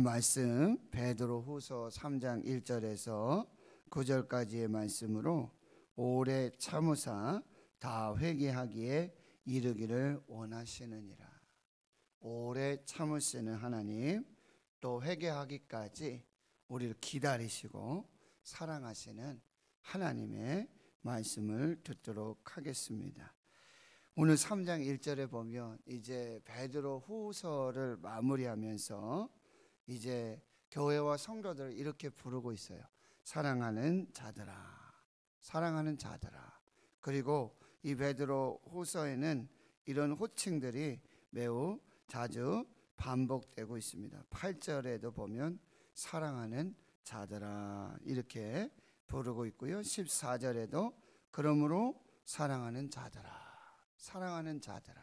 오늘 말씀 베드로 후서 3장 1절에서 9절까지의 말씀으로 오래 참으사 다 회개하기에 이르기를 원하시느니라. 오래 참으시는 하나님 또 회개하기까지 우리를 기다리시고 사랑하시는 하나님의 말씀을 듣도록 하겠습니다. 오늘 3장 1절에 보면 이제 베드로 후서를 마무리하면서 이제 교회와 성도들을 이렇게 부르고 있어요. 사랑하는 자들아. 사랑하는 자들아. 그리고 이 베드로 호서에는 이런 호칭들이 매우 자주 반복되고 있습니다. 8절에도 보면 사랑하는 자들아 이렇게 부르고 있고요. 14절에도 그러므로 사랑하는 자들아 사랑하는 자들아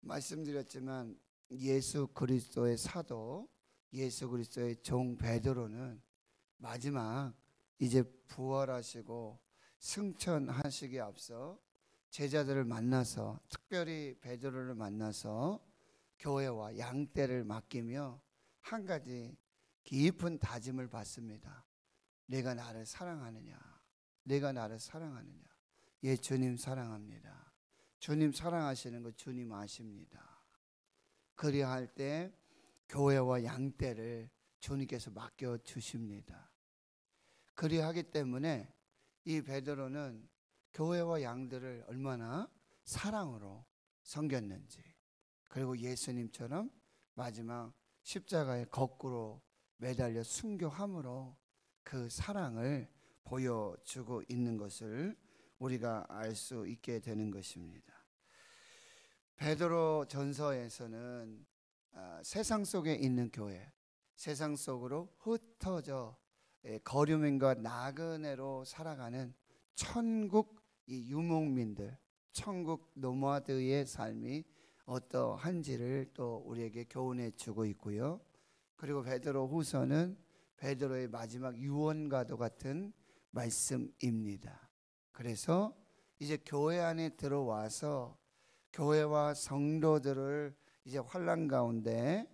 말씀드렸지만 예수 그리스도의 사도, 예수 그리스도의 종 베드로는 마지막 이제 부활하시고 승천하시기 앞서 제자들을 만나서 특별히 베드로를 만나서 교회와 양떼를 맡기며 한 가지 깊은 다짐을 받습니다. 내가 나를 사랑하느냐? 내가 나를 사랑하느냐? 예, 주님 사랑합니다. 주님 사랑하시는 거 주님 아십니다. 그리할 때 교회와 양떼를 주님께서 맡겨 주십니다. 그리하기 때문에 이 베드로는 교회와 양들을 얼마나 사랑으로 섬겼는지 그리고 예수님처럼 마지막 십자가에 거꾸로 매달려 순교함으로 그 사랑을 보여주고 있는 것을 우리가 알 수 있게 되는 것입니다. 베드로 전서에서는 아, 세상 속에 있는 교회, 세상 속으로 흩어져 예, 거류민과 나그네로 살아가는 천국 유목민들, 천국 노마드의 삶이 어떠한지를 또 우리에게 교훈해 주고 있고요. 그리고 베드로 후서는 베드로의 마지막 유언과도 같은 말씀입니다. 그래서 이제 교회 안에 들어와서 교회와 성도들을 이제 환란 가운데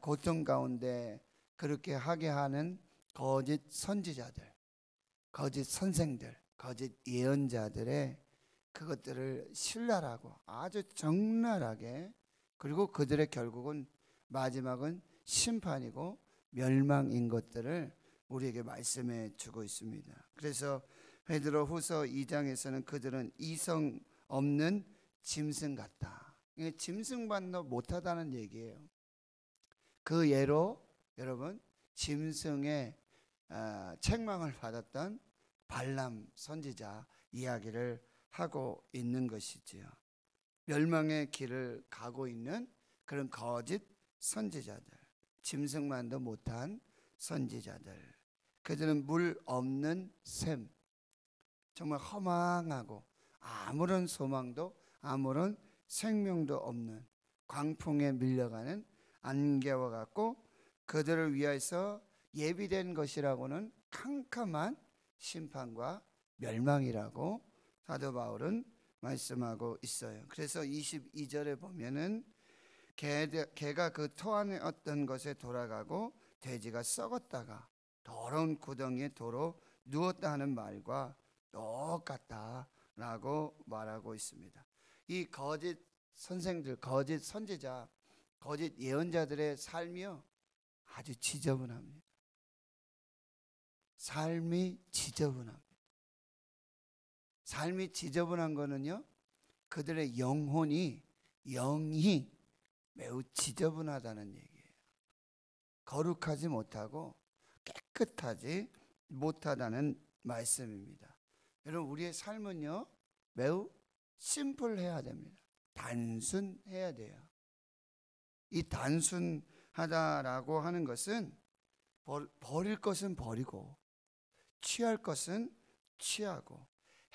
고통 가운데 그렇게 하게 하는 거짓 선지자들, 거짓 선생들, 거짓 예언자들의 그것들을 신랄하고 아주 적나라하게 그리고 그들의 결국은 마지막은 심판이고 멸망인 것들을 우리에게 말씀해 주고 있습니다. 그래서 베드로 후서 2장에서는 그들은 이성 없는 짐승 같다. 짐승 만도 못하다는 얘기예요. 그 예로 여러분 짐승의 아, 책망을 받았던 발람 선지자 이야기를 하고 있는 것이지요. 멸망의 길을 가고 있는 그런 거짓 선지자들, 짐승만도 못한 선지자들. 그들은 물 없는 샘, 정말 허망하고 아무런 소망도 아무런 생명도 없는 광풍에 밀려가는 안개와 같고 그들을 위해서 예비된 것이라고는 캄캄한 심판과 멸망이라고 사도 바울은 말씀하고 있어요. 그래서 22절에 보면은 개가 그 토안에 어떤 것에 돌아가고 돼지가 썩었다가 더러운 구덩이에 도로 누웠다 하는 말과 똑같다라고 말하고 있습니다. 이 거짓 선생들, 거짓 선지자, 거짓 예언자들의 삶이요 아주 지저분합니다. 삶이 지저분합니다. 삶이 지저분한 거는요 그들의 영혼이 영이 매우 지저분하다는 얘기예요. 거룩하지 못하고 깨끗하지 못하다는 말씀입니다. 여러분 우리의 삶은요 매우 심플해야 됩니다. 단순해야 돼요. 이 단순하다라고 하는 것은 버릴 것은 버리고 취할 것은 취하고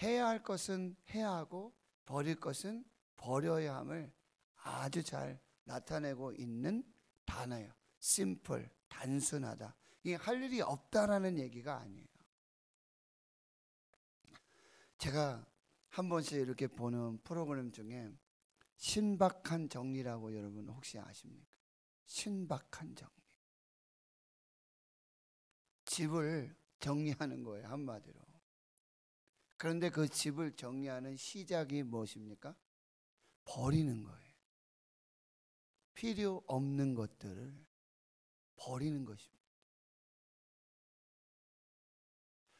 해야 할 것은 해야 하고 버릴 것은 버려야 함을 아주 잘 나타내고 있는 단어예요. 심플, 단순하다. 이할 일이 없다라는 얘기가 아니에요. 제가 한 번씩 이렇게 보는 프로그램 중에 신박한 정리라고 여러분 혹시 아십니까? 신박한 정리. 집을 정리하는 거예요, 한마디로. 그런데 그 집을 정리하는 시작이 무엇입니까? 버리는 거예요. 필요 없는 것들을 버리는 것입니다.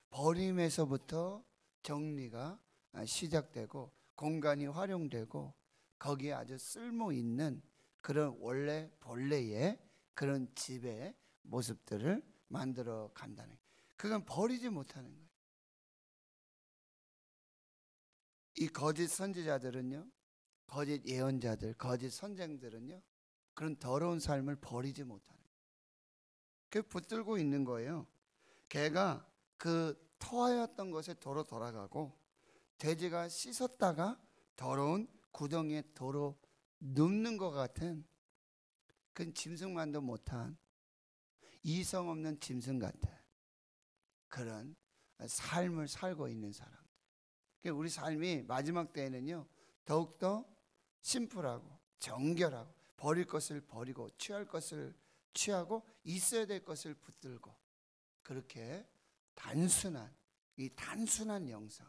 버림에서부터 정리가 아, 시작되고 공간이 활용되고 거기에 아주 쓸모 있는 그런 원래 본래의 그런 집의 모습들을 만들어 간다는 그건 버리지 못하는 거예요. 이 거짓 선지자들은요, 거짓 예언자들, 거짓 선쟁들은요, 그런 더러운 삶을 버리지 못하는 거예요. 그 붙들고 있는 거예요. 걔가 그 토하였던 것에 도로 돌아가고 돼지가 씻었다가 더러운 구덩이에 도로 눕는 것 같은 그 짐승만도 못한 이성 없는 짐승 같은 그런 삶을 살고 있는 사람. 그러니까 우리 삶이 마지막 때에는요 더욱더 심플하고 정결하고 버릴 것을 버리고 취할 것을 취하고 있어야 될 것을 붙들고 그렇게 단순한 이 단순한 영성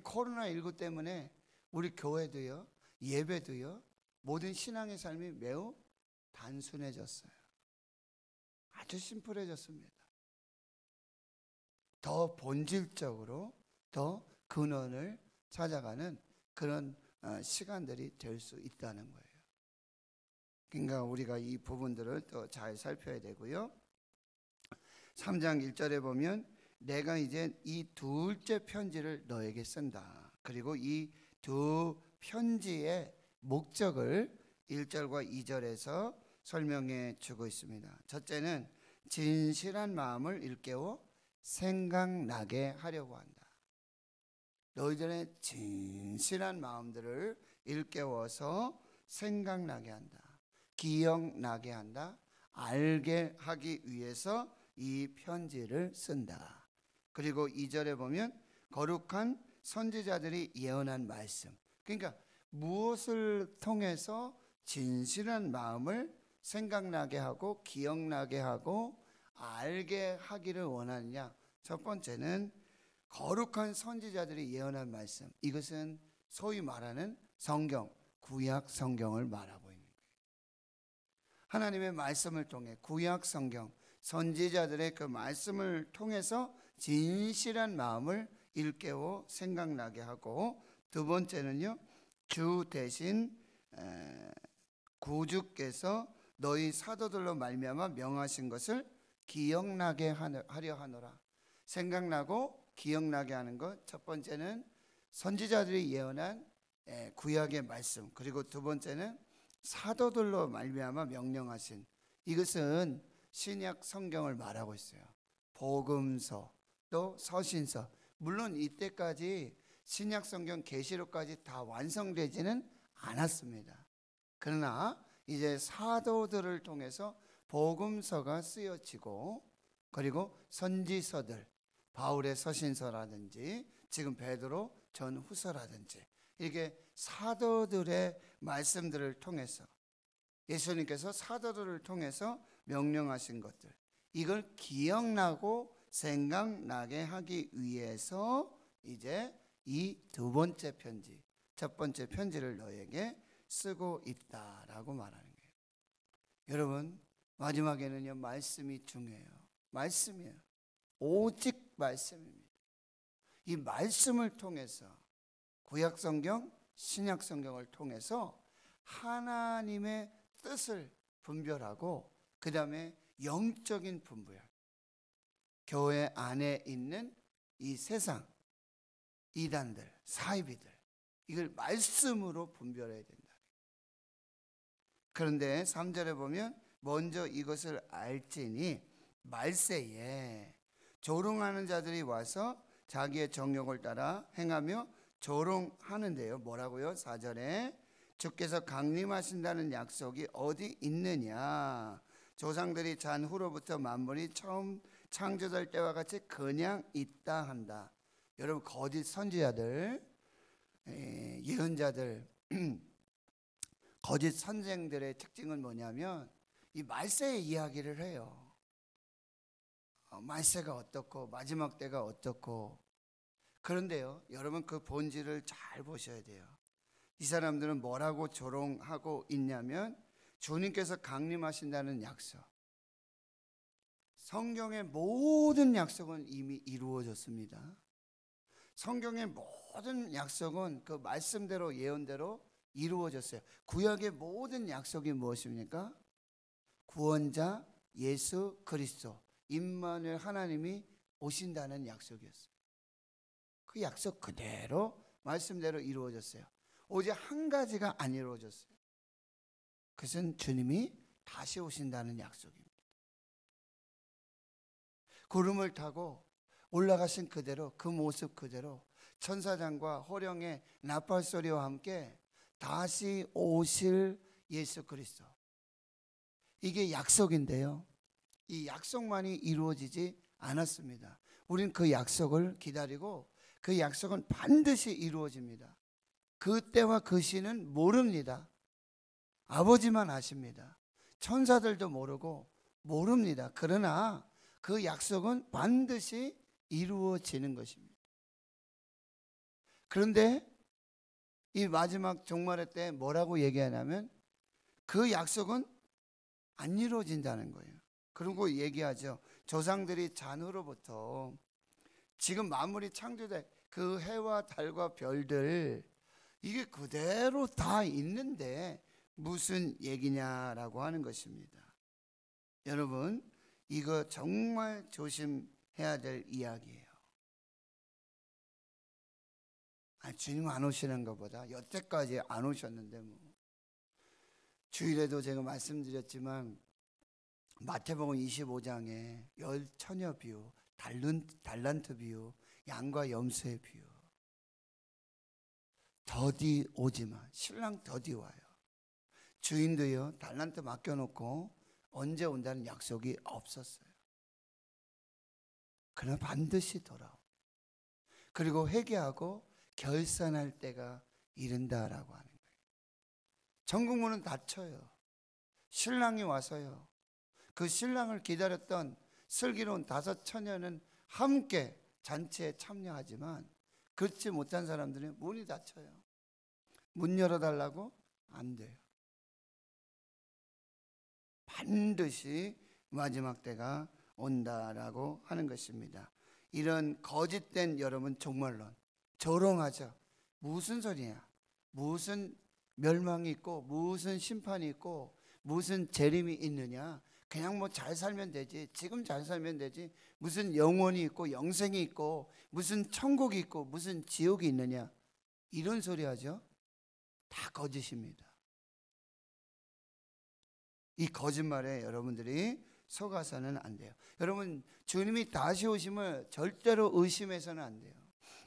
코로나19 때문에 우리 교회도요, 예배도요, 모든 신앙의 삶이 매우 단순해졌어요. 아주 심플해졌습니다. 더 본질적으로 더 근원을 찾아가는 그런 어, 시간들이 될 수 있다는 거예요. 그러니까 우리가 이 부분들을 또 잘 살펴야 되고요. 3장 1절에 보면 내가 이제 이 둘째 편지를 너에게 쓴다. 그리고 이 두 편지의 목적을 1절과 2절에서 설명해 주고 있습니다. 첫째는 진실한 마음을 일깨워 생각나게 하려고 한다. 너희들의 진실한 마음들을 일깨워서 생각나게 한다. 기억나게 한다. 알게 하기 위해서 이 편지를 쓴다. 그리고 2절에 보면 거룩한 선지자들이 예언한 말씀. 그러니까 무엇을 통해서 진실한 마음을 생각나게 하고 기억나게 하고 알게 하기를 원하느냐? 첫 번째는 거룩한 선지자들이 예언한 말씀. 이것은 소위 말하는 성경, 구약 성경을 말하고 있는 거예요. 하나님의 말씀을 통해 구약 성경, 선지자들의 그 말씀을 통해서 진실한 마음을 일깨워 생각나게 하고 두 번째는요 주 대신 구주께서 너희 사도들로 말미암아 명하신 것을 기억나게 하려 하노라 생각나고 기억나게 하는 것 첫 번째는 선지자들이 예언한 구약의 말씀 그리고 두 번째는 사도들로 말미암아 명령하신 이것은 신약 성경을 말하고 있어요. 복음서, 또 서신서. 물론 이때까지 신약 성경 계시록까지 다 완성되지는 않았습니다. 그러나 이제 사도들을 통해서 복음서가 쓰여지고 그리고 선지서들 바울의 서신서라든지 지금 베드로 전후서라든지 이게 사도들의 말씀들을 통해서 예수님께서 사도들을 통해서 명령하신 것들 이걸 기억나고 생각나게 하기 위해서 이제 이 두 번째 편지, 첫 번째 편지를 너에게 쓰고 있다라고 말하는 거예요. 여러분, 마지막에는요, 말씀이 중요해요. 말씀이에요. 오직 말씀입니다. 이 말씀을 통해서 구약 성경, 신약 성경을 통해서 하나님의 뜻을 분별하고 그 다음에 영적인 분별, 교회 안에 있는 이 세상 이단들, 사이비들 이걸 말씀으로 분별해야 된다. 그런데 3절에 보면 먼저 이것을 알지니 말세에 조롱하는 자들이 와서 자기의 정욕을 따라 행하며 조롱하는데요. 뭐라고요? 4절에 주께서 강림하신다는 약속이 어디 있느냐? 조상들이 잔 후로부터 만물이 처음 창조될 때와 같이 그냥 있다 한다. 여러분 거짓 선지자들, 예언자들, 거짓 선생들의 특징은 뭐냐면 이 말세의 이야기를 해요. 어, 말세가 어떻고 마지막 때가 어떻고 그런데요, 여러분 그 본질을 잘 보셔야 돼요. 이 사람들은 뭐라고 조롱하고 있냐면 주님께서 강림하신다는 약속. 성경의 모든 약속은 이미 이루어졌습니다. 성경의 모든 약속은 그 말씀대로 예언대로 이루어졌어요. 구약의 모든 약속이 무엇입니까? 구원자 예수 그리스도 임마누엘 하나님이 오신다는 약속이었어요. 그 약속 그대로 말씀대로 이루어졌어요. 오직 한 가지가 안 이루어졌어요. 그것은 주님이 다시 오신다는 약속입니다. 구름을 타고 올라가신 그대로 그 모습 그대로 천사장과 호령의 나팔 소리와 함께 다시 오실 예수 그리스도. 이게 약속인데요. 이 약속만이 이루어지지 않았습니다. 우린 그 약속을 기다리고 그 약속은 반드시 이루어집니다. 그 때와 그 시는 모릅니다. 아버지만 아십니다. 천사들도 모르고 모릅니다. 그러나 그 약속은 반드시 이루어지는 것입니다. 그런데 이 마지막 종말의 때 뭐라고 얘기하냐면 그 약속은 안 이루어진다는 거예요. 그리고 얘기하죠. 조상들이 잔후로부터 지금 마무리 창조된 그 해와 달과 별들 이게 그대로 다 있는데 무슨 얘기냐라고 하는 것입니다. 여러분 이거 정말 조심해야 될 이야기예요. 아, 주님 안 오시는 것보다 여태까지 안 오셨는데 뭐 주일에도 제가 말씀드렸지만 마태복음 25장에 열 처녀 비유, 달른, 달란트 비유, 양과 염소의 비유. 더디 오지만 신랑 더디 와요. 주인도요 달란트 맡겨놓고 언제 온다는 약속이 없었어요. 그러나 반드시 돌아옵 그리고 회개하고 결산할 때가 이른다라고 하는 거예요. 전국문은 닫혀요. 신랑이 와서요. 그 신랑을 기다렸던 슬기로운 다섯 처녀는 함께 잔치에 참여하지만 그렇지 못한 사람들은 문이 닫혀요. 문 열어달라고 안 돼요. 반드시 마지막 때가 온다라고 하는 것입니다. 이런 거짓된 여러분 종말론 조롱하죠. 무슨 소리야? 무슨 멸망이 있고 무슨 심판이 있고 무슨 재림이 있느냐? 그냥 뭐 잘 살면 되지. 지금 잘 살면 되지. 무슨 영원이 있고 영생이 있고 무슨 천국이 있고 무슨 지옥이 있느냐? 이런 소리 하죠. 다 거짓입니다. 이 거짓말에 여러분들이 속아서는 안 돼요. 여러분 주님이 다시 오심을 절대로 의심해서는 안 돼요.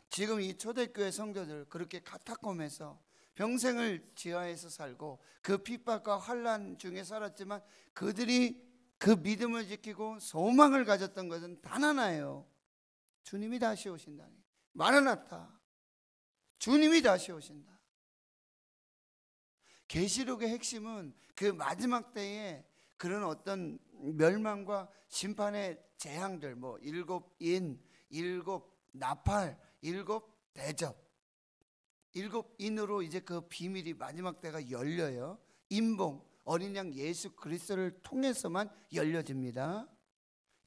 지금 이 초대교회 성도들 그렇게 카타콤에서 평생을 지하에서 살고 그 핍박과 환란 중에 살았지만 그들이 그 믿음을 지키고 소망을 가졌던 것은 단 하나예요. 주님이 다시 오신다 말해놨다. 주님이 다시 오신다. 계시록의 핵심은 그 마지막 때에 그런 어떤 멸망과 심판의 재앙들 뭐 일곱 인, 일곱 나팔, 일곱 대접. 일곱 인으로 이제 그 비밀이 마지막 때가 열려요. 인봉 어린 양 예수 그리스도를 통해서만 열려집니다.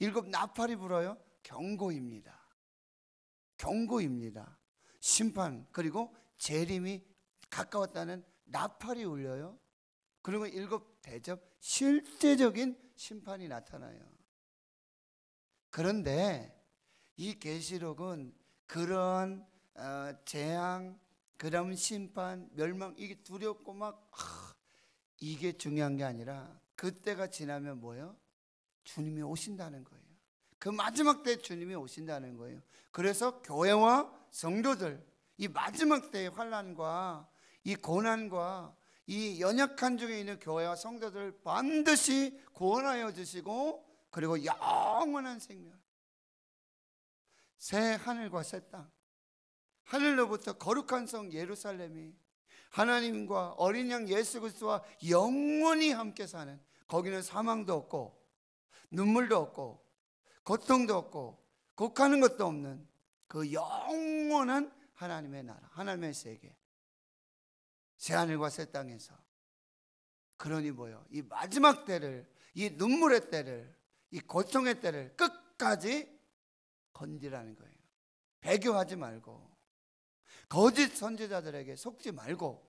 일곱 나팔이 불어요. 경고입니다. 경고입니다. 심판 그리고 재림이 가까웠다는 나팔이 울려요. 그리고 일곱 대접 실제적인 심판이 나타나요. 그런데 이 계시록은 그런 어, 재앙, 그런 심판, 멸망 이게 두렵고 막 아, 이게 중요한 게 아니라 그때가 지나면 뭐요? 주님이 오신다는 거예요. 그 마지막 때 주님이 오신다는 거예요. 그래서 교회와 성도들 이 마지막 때의 환란과 이 고난과 이 연약한 중에 있는 교회와 성도들을 반드시 구원하여 주시고 그리고 영원한 생명 새 하늘과 새땅 하늘로부터 거룩한 성 예루살렘이 하나님과 어린 양 예수 그리스도와 영원히 함께 사는 거기는 사망도 없고 눈물도 없고 고통도 없고 곡하는 것도 없는 그 영원한 하나님의 나라, 하나님의 세계. 새하늘과 새 땅에서. 그러니 뭐요? 이 마지막 때를, 이 눈물의 때를, 이 고통의 때를 끝까지 건디라는 거예요. 배교하지 말고, 거짓 선지자들에게 속지 말고,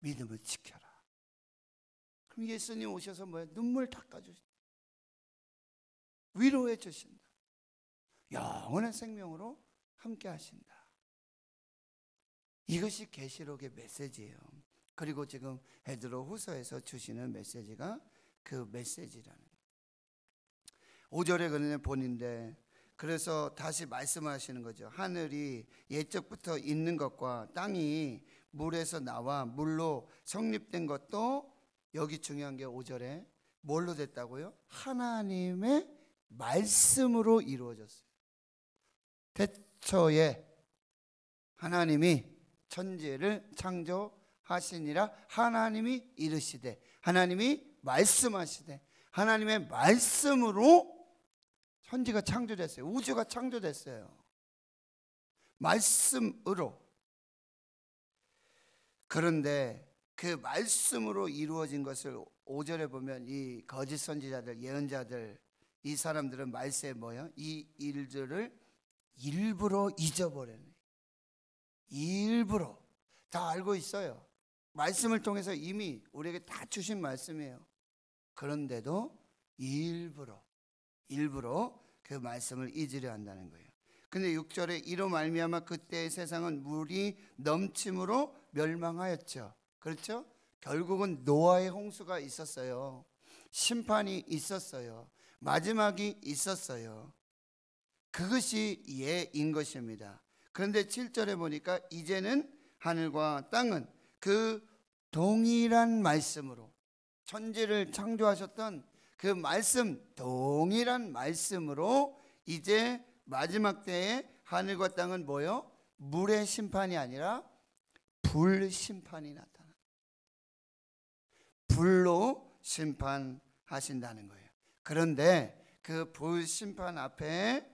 믿음을 지켜라. 그럼 예수님 오셔서 뭐야? 눈물 닦아주신다. 위로해 주신다. 영원한 생명으로 함께 하신다. 이것이 계시록의 메시지예요. 그리고 지금 베드로 후서에서 주시는 메시지가 그 메시지라는 5절에 그는 본인데 그래서 다시 말씀하시는 거죠. 하늘이 옛적부터 있는 것과 땅이 물에서 나와 물로 성립된 것도 여기 중요한 게 5절에 뭘로 됐다고요? 하나님의 말씀으로 이루어졌어요. 태초에 하나님이 천지를 창조하시니라 하나님이 이르시되 하나님이 말씀하시되 하나님의 말씀으로 천지가 창조됐어요. 우주가 창조됐어요. 말씀으로. 그런데 그 말씀으로 이루어진 것을 오절에 보면 이 거짓 선지자들, 예언자들, 이 사람들은 말세 뭐요? 이 일들을 일부러 잊어버리는. 일부러 다 알고 있어요. 말씀을 통해서 이미 우리에게 다 주신 말씀이에요. 그런데도 일부러 일부러 그 말씀을 잊으려 한다는 거예요. 근데 6절에 이로 말미암아 그때의 세상은 물이 넘침으로 멸망하였죠. 그렇죠? 결국은 노아의 홍수가 있었어요. 심판이 있었어요. 마지막이 있었어요. 그것이 예인 것입니다. 그런데 7절에 보니까 이제는 하늘과 땅은 그 동일한 말씀으로 천지를 창조하셨던 그 말씀 동일한 말씀으로 이제 마지막 때에 하늘과 땅은 뭐요? 물의 심판이 아니라 불 심판이 나타나. 불로 심판하신다는 거예요. 그런데 그 불 심판 앞에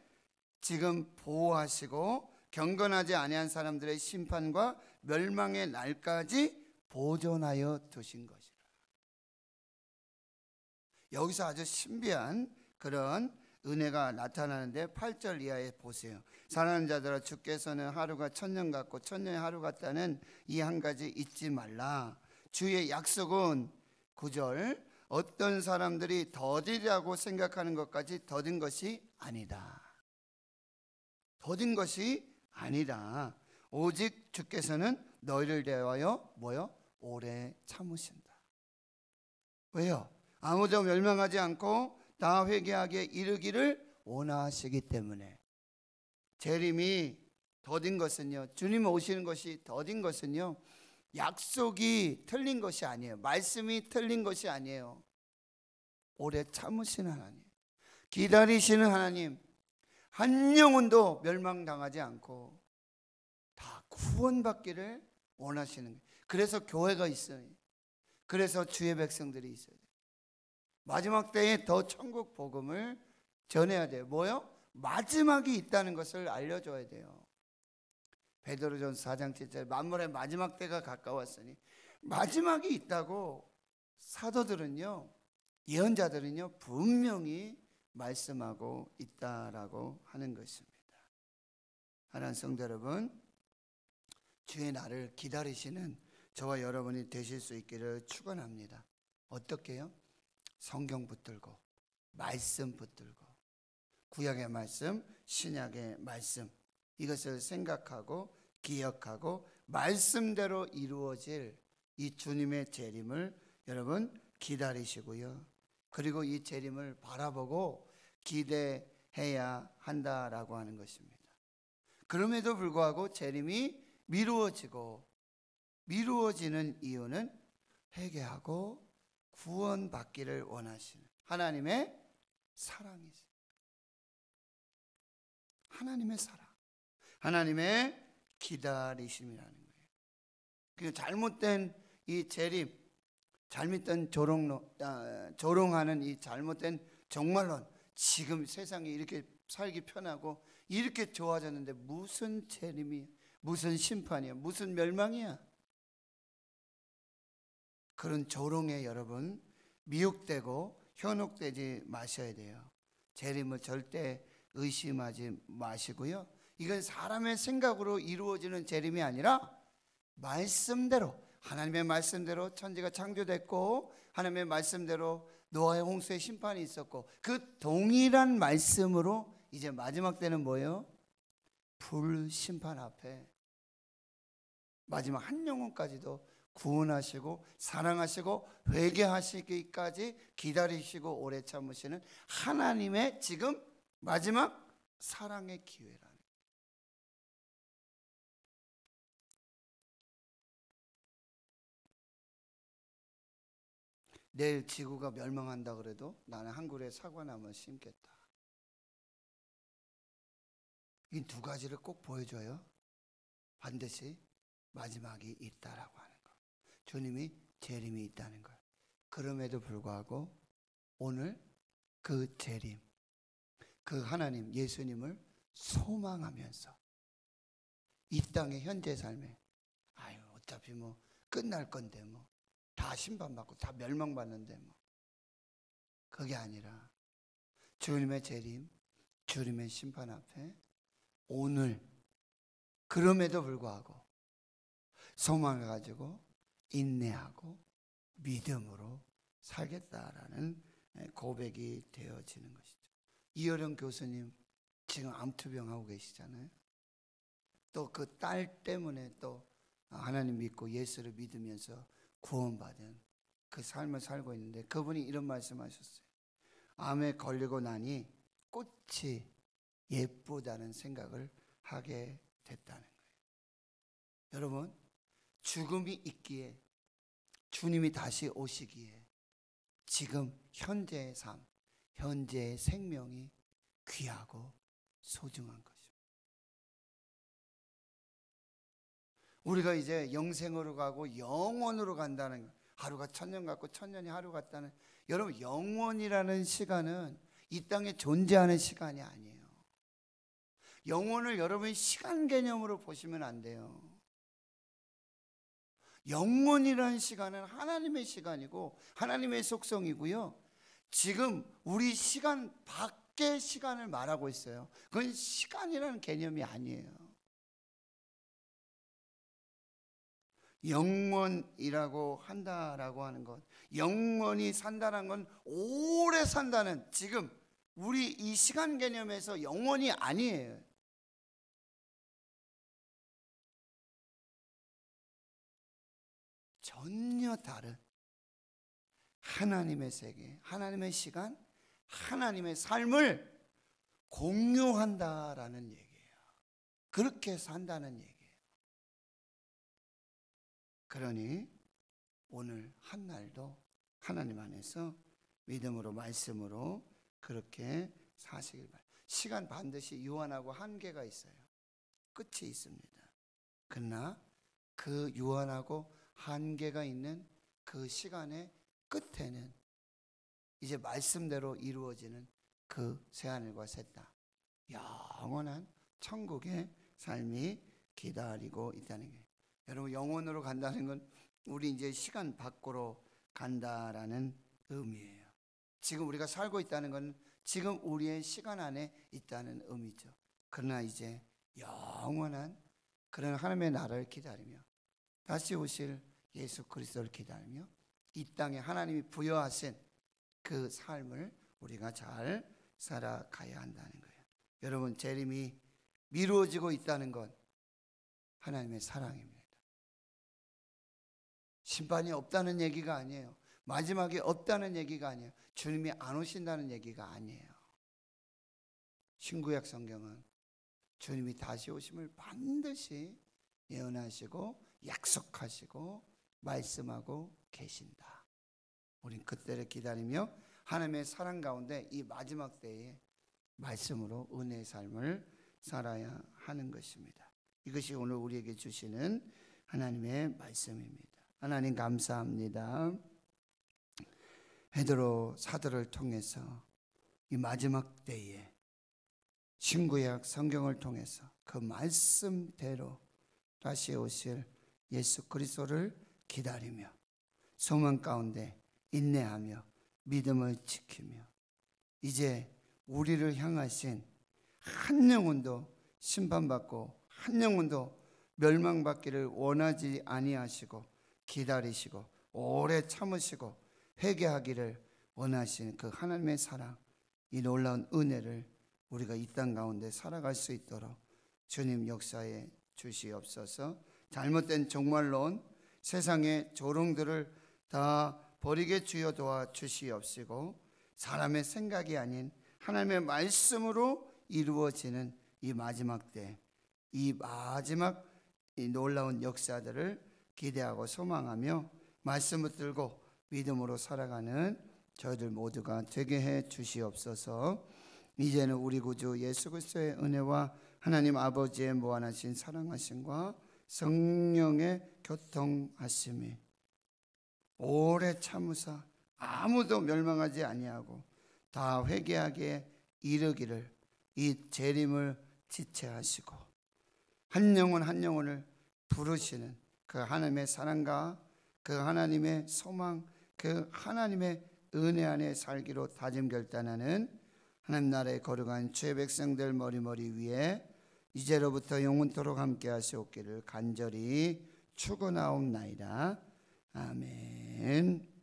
지금 보호하시고 경건하지 아니한 사람들의 심판과 멸망의 날까지 보존하여 두신 것이라. 여기서 아주 신비한 그런 은혜가 나타나는데 8절 이하에 보세요. 사랑하는 자들아 주께서는 하루가 천년 같고 천년의 하루 같다는 이 한 가지 잊지 말라. 주의 약속은 9절 어떤 사람들이 더디라고 생각하는 것까지 더딘 것이 아니다. 더딘 것이 아니라 오직 주께서는 너희를 대하여 뭐요? 오래 참으신다. 왜요? 아무도 멸망하지 않고 다 회개하게 이르기를 원하시기 때문에 재림이 더딘 것은요. 주님 오시는 것이 더딘 것은요. 약속이 틀린 것이 아니에요. 말씀이 틀린 것이 아니에요. 오래 참으시는 하나님. 기다리시는 하나님. 한 영혼도 멸망당하지 않고 다 구원받기를 원하시는 거예요. 그래서 교회가 있어요. 그래서 주의 백성들이 있어요. 마지막 때에 더 천국 복음을 전해야 돼요. 뭐요? 마지막이 있다는 것을 알려줘야 돼요. 베드로전서 4장 7절 만물의 마지막 때가 가까웠으니 마지막이 있다고 사도들은요 예언자들은요 분명히 말씀하고 있다라고 하는 것입니다. 하나님 성도 여러분, 주의 날을 기다리시는 저와 여러분이 되실 수 있기를 축원합니다. 어떻게요? 성경 붙들고 말씀 붙들고 구약의 말씀, 신약의 말씀 이것을 생각하고 기억하고 말씀대로 이루어질 이 주님의 재림을 여러분 기다리시고요. 그리고 이 재림을 바라보고 기대해야 한다라고 하는 것입니다. 그럼에도 불구하고 재림이 미루어지고 미루어지는 이유는 회개하고 구원받기를 원하시는 하나님의 사랑이지. 하나님의 사랑. 하나님의 기다리심이라는 거예요. 그 잘못된 이 재림, 잘못된 조롱, 아, 조롱하는 이 잘못된 정말론, 지금 세상이 이렇게 살기 편하고 이렇게 좋아졌는데 무슨 재림이야? 무슨 심판이야? 무슨 멸망이야? 그런 조롱에 여러분 미혹되고 현혹되지 마셔야 돼요. 재림을 절대 의심하지 마시고요. 이건 사람의 생각으로 이루어지는 재림이 아니라 말씀대로 하나님의 말씀대로 천지가 창조됐고 하나님의 말씀대로 노아의 홍수의 심판이 있었고 그 동일한 말씀으로 이제 마지막 때는 뭐예요? 불심판 앞에 마지막 한 영혼까지도 구원하시고 사랑하시고 회개하시기까지 기다리시고 오래 참으시는 하나님의 지금 마지막 사랑의 기회라. 내일 지구가 멸망한다 그래도 나는 한 그루의 사과나무 심겠다. 이 두 가지를 꼭 보여줘요. 반드시 마지막이 있다라고 하는 거. 주님이 재림이 있다는 거. 그럼에도 불구하고 오늘 그 재림, 그 하나님 예수님을 소망하면서 이 땅의 현재 삶에 아유 어차피 뭐 끝날 건데 뭐다 심판받고 다 멸망받는데 뭐. 그게 아니라 주님의 재림, 주님의 심판 앞에 오늘 그럼에도 불구하고 소망을 가지고 인내하고 믿음으로 살겠다라는 고백이 되어지는 것이죠. 이어령 교수님 지금 암투병하고 계시잖아요. 또 그 딸 때문에 또 하나님 믿고 예수를 믿으면서 구원받은 그 삶을 살고 있는데 그분이 이런 말씀하셨어요. 암에 걸리고 나니 꽃이 예쁘다는 생각을 하게 됐다는 거예요. 여러분, 죽음이 있기에 주님이 다시 오시기에 지금 현재의 삶, 현재의 생명이 귀하고 소중한 거예요. 우리가 이제 영생으로 가고 영원으로 간다는 하루가 천년 같고 천년이 하루 같다는 여러분 영원이라는 시간은 이 땅에 존재하는 시간이 아니에요. 영혼을 여러분 시간 개념으로 보시면 안 돼요. 영혼이라는 시간은 하나님의 시간이고 하나님의 속성이고요. 지금 우리 시간 밖의 시간을 말하고 있어요. 그건 시간이라는 개념이 아니에요. 영원이라고 한다라고 하는 것. 영원히 산다는 건 오래 산다는 지금 우리 이 시간 개념에서 영원이 아니에요. 전혀 다른 하나님의 세계, 하나님의 시간, 하나님의 삶을 공유한다라는 얘기예요. 그렇게 산다는 얘기. 그러니 오늘 한 날도 하나님 안에서 믿음으로 말씀으로 그렇게 사시길 바랍니다. 시간 반드시 유한하고 한계가 있어요. 끝이 있습니다. 그러나 그 유한하고 한계가 있는 그 시간의 끝에는 이제 말씀대로 이루어지는 그 새하늘과 새 땅, 영원한 천국의 삶이 기다리고 있다는 게 여러분 영혼으로 간다는 건 우리 이제 시간 밖으로 간다라는 의미예요. 지금 우리가 살고 있다는 건 지금 우리의 시간 안에 있다는 의미죠. 그러나 이제 영원한 그런 하나님의 나라를 기다리며 다시 오실 예수 그리스도를 기다리며 이 땅에 하나님이 부여하신 그 삶을 우리가 잘 살아가야 한다는 거예요. 여러분 재림이 미루어지고 있다는 건 하나님의 사랑입니다. 심판이 없다는 얘기가 아니에요. 마지막에 없다는 얘기가 아니에요. 주님이 안 오신다는 얘기가 아니에요. 신구약 성경은 주님이 다시 오심을 반드시 예언하시고 약속하시고 말씀하고 계신다. 우린 그때를 기다리며 하나님의 사랑 가운데 이 마지막 때에 말씀으로 은혜의 삶을 살아야 하는 것입니다. 이것이 오늘 우리에게 주시는 하나님의 말씀입니다. 하나님 감사합니다. 베드로 사도를 통해서 이 마지막 때에 신구약 성경을 통해서 그 말씀대로 다시 오실 예수 그리스도를 기다리며 소망 가운데 인내하며 믿음을 지키며 이제 우리를 향하신 한 영혼도 심판받고 한 영혼도 멸망받기를 원하지 아니하시고 기다리시고 오래 참으시고 회개하기를 원하시는 그 하나님의 사랑, 이 놀라운 은혜를 우리가 이 땅 가운데 살아갈 수 있도록 주님 역사에 주시옵소서. 잘못된 종말론 세상의 조롱들을 다 버리게 주여 도와 주시옵시고 사람의 생각이 아닌 하나님의 말씀으로 이루어지는 이 마지막 때, 이 마지막 이 놀라운 역사들을 기대하고 소망하며 말씀을 들고 믿음으로 살아가는 저희들 모두가 되게 해 주시옵소서. 이제는 우리 구주 예수 그리스도의 은혜와 하나님 아버지의 무한하신 사랑하심과 성령의 교통하심이 오래 참으사 아무도 멸망하지 아니하고 다 회개하게 이르기를 이 재림을 지체하시고 한 영혼 한 영혼을 부르시는 그 하나님의 사랑과 그 하나님의 소망, 그 하나님의 은혜 안에 살기로 다짐 결단하는 하나님 나라의 거룩한 죄 백성들 머리머리 위에 이제로부터 영원토록 함께 하시옵기를 간절히 축원하옵나이다 아멘.